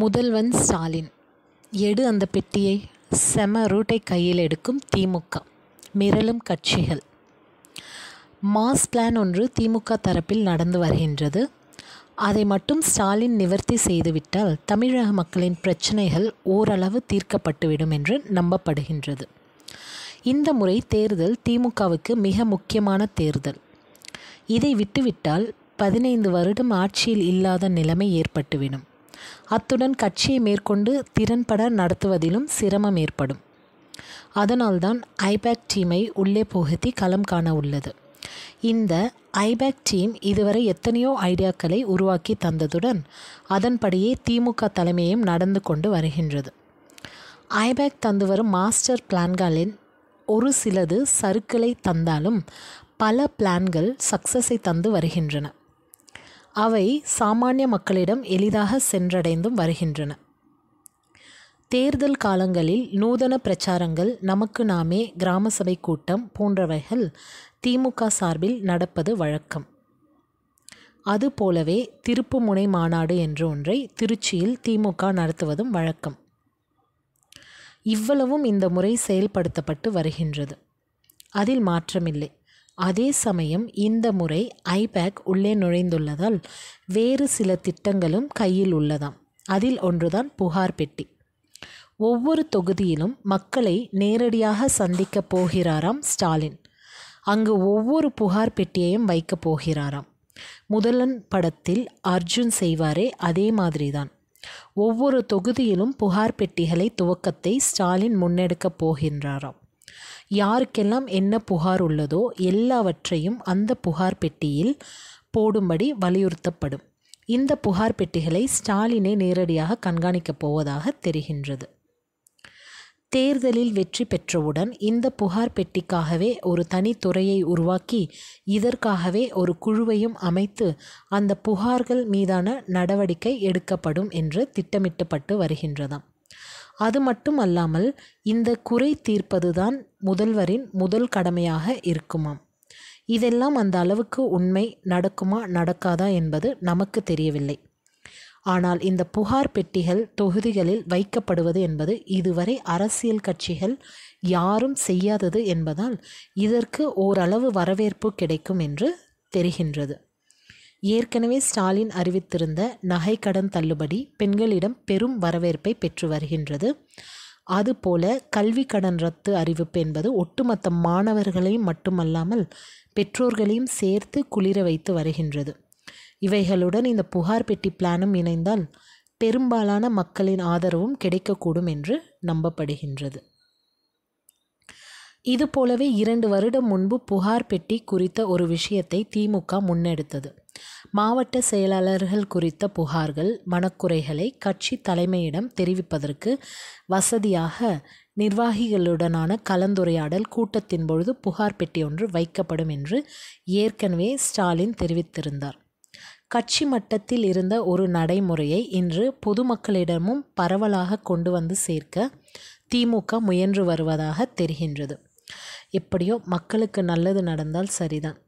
முதல்வன் ஸ்டாலின் எடு அந்த பெட்டியை செம ரூட்டை கையில் எடுக்கும் திமுக மிரளும் கட்சிகள் மாஸ் பிளான் ஒன்று திமுக தரப்பில் நடந்து வருகின்றது அதை மட்டும் ஸ்டாலின் நிவர்த்தி செய்துவிட்டால் தமிழக மக்களின் பிரச்சனைகள் ஓரளவு தீர்க்கப்பட்டுவிடும் என்று நம்பப்படுகின்றது இந்த முறை தேர்தல் திமுகவுக்கு மிக முக்கியமான தேர்தல் இதை விட்டுவிட்டால் பதினைந்து வருடம் ஆட்சியில் இல்லாத நிலைமை ஏற்பட்டுவிடும் அத்துடன் கட்சியை மேற்கொண்டு திறன்பட நடத்துவதிலும் சிரமம் ஏற்படும் அதனால்தான் ஐபேக் டீமை உள்ளே புகுத்தி களம் காண உள்ளது இந்த ஐபேக் டீம் இதுவரை எத்தனையோ ஐடியாக்களை உருவாக்கி தந்ததுடன் அதன்படியே திமுக தலைமையும் நடந்து கொண்டு வருகின்றது ஐபேக் தந்து வரும் மாஸ்டர் பிளான்களின் ஒரு சிலது சருக்களை தந்தாலும் பல பிளான்கள் சக்ஸஸை தந்து வருகின்றன அவை சாமானிய மக்களிடம் எளிதாக சென்றடைந்தும் வருகின்றன தேர்தல் காலங்களில் நூதன பிரச்சாரங்கள் நமக்கு நாமே கிராம சபை கூட்டம் போன்றவைகள் திமுக சார்பில் நடப்பது வழக்கம் அதுபோலவே திருப்புமுனை மாநாடு என்ற ஒன்றை திருச்சியில் திமுக நடத்துவதும் வழக்கம் இவ்வளவும் இந்த முறை செயல்படுத்தப்பட்டு வருகின்றது அதில் மாற்றமில்லை அதே சமயம் இந்த முறை ஐபேக் உள்ளே நுழைந்துள்ளதால் வேறு சில திட்டங்களும் கையில் உள்ளதாம் அதில் ஒன்றுதான் புகார் பெட்டி ஒவ்வொரு தொகுதியிலும் மக்களை நேரடியாக சந்திக்கப் போகிறாராம் ஸ்டாலின் அங்கு ஒவ்வொரு புகார் பெட்டியையும் வைக்கப் போகிறாராம் முதலன் படத்தில் அர்ஜுன் செய்வாரே அதே மாதிரிதான் ஒவ்வொரு தொகுதியிலும் புகார் பெட்டிகளை துவக்கத்தை ஸ்டாலின் முன்னெடுக்கப் போகின்றாராம் யாருக்கெல்லாம் என்ன புகார் உள்ளதோ எல்லாவற்றையும் அந்த புகார் பெட்டியில் போடும்படி வலியுறுத்தப்படும் இந்த புகார் பெட்டிகளை ஸ்டாலினை நேரடியாக கண்காணிக்கப் போவதாக தெரிகின்றது தேர்தலில் வெற்றி பெற்றவுடன் இந்த புகார் பெட்டிக்காகவே ஒரு தனித்துறையை உருவாக்கி இதற்காகவே ஒரு குழுவையும் அமைத்து அந்த புகார்கள் மீதான நடவடிக்கை எடுக்கப்படும் என்று திட்டமிட்டப்பட்டு வருகின்றதாம் அது மட்டும் அல்லாமல் இந்த குறை தீர்ப்பதுதான் முதல்வரின் முதல் கடமையாக இருக்குமாம் இதெல்லாம் அந்த அளவுக்கு உண்மை நடக்குமா நடக்காதா என்பது நமக்கு தெரியவில்லை ஆனால் இந்த புகார் பெட்டிகள் தொகுதிகளில் வைக்கப்படுவது என்பது இதுவரை அரசியல் கட்சிகள் யாரும் செய்யாதது என்பதால் இதற்கு ஓரளவு வரவேற்பு கிடைக்கும் என்று தெரிகின்றது ஏற்கனவே ஸ்டாலின் அறிவித்திருந்த நகை கடன் தள்ளுபடி பெண்களிடம் பெரும் வரவேற்பை பெற்று வருகின்றது அதுபோல கல்வி கடன் ரத்து அறிவிப்பு என்பது ஒட்டுமொத்த மாணவர்களையும் மட்டுமல்லாமல் பெற்றோர்களையும் சேர்த்து குளிர வைத்து வருகின்றது இவைகளுடன் இந்த புகார் பெட்டி பிளானும் இணைந்தால் பெரும்பாலான மக்களின் ஆதரவும் கிடைக்கக்கூடும் என்று நம்பப்படுகின்றது இதுபோலவே இரண்டு வருடம் முன்பு புகார் பெட்டி குறித்த ஒரு விஷயத்தை திமுக முன்னெடுத்தது மாவட்ட செயலாளர்கள் குறித்த புகார்கள் மனக்குறைகளை கட்சி தலைமையிடம் தெரிவிப்பதற்கு வசதியாக நிர்வாகிகளுடனான கலந்துரையாடல் கூட்டத்தின் பொழுது புகார் பெட்டி ஒன்று வைக்கப்படும் என்று ஏற்கனவே ஸ்டாலின் தெரிவித்திருந்தார் கட்சி மட்டத்தில் இருந்த ஒரு நடைமுறையை இன்று பொதுமக்களிடமும் பரவலாக கொண்டு வந்து சேர்க்க திமுக முயன்று வருவதாக தெரிகின்றது எப்படியோ மக்களுக்கு நல்லது நடந்தால் சரிதான்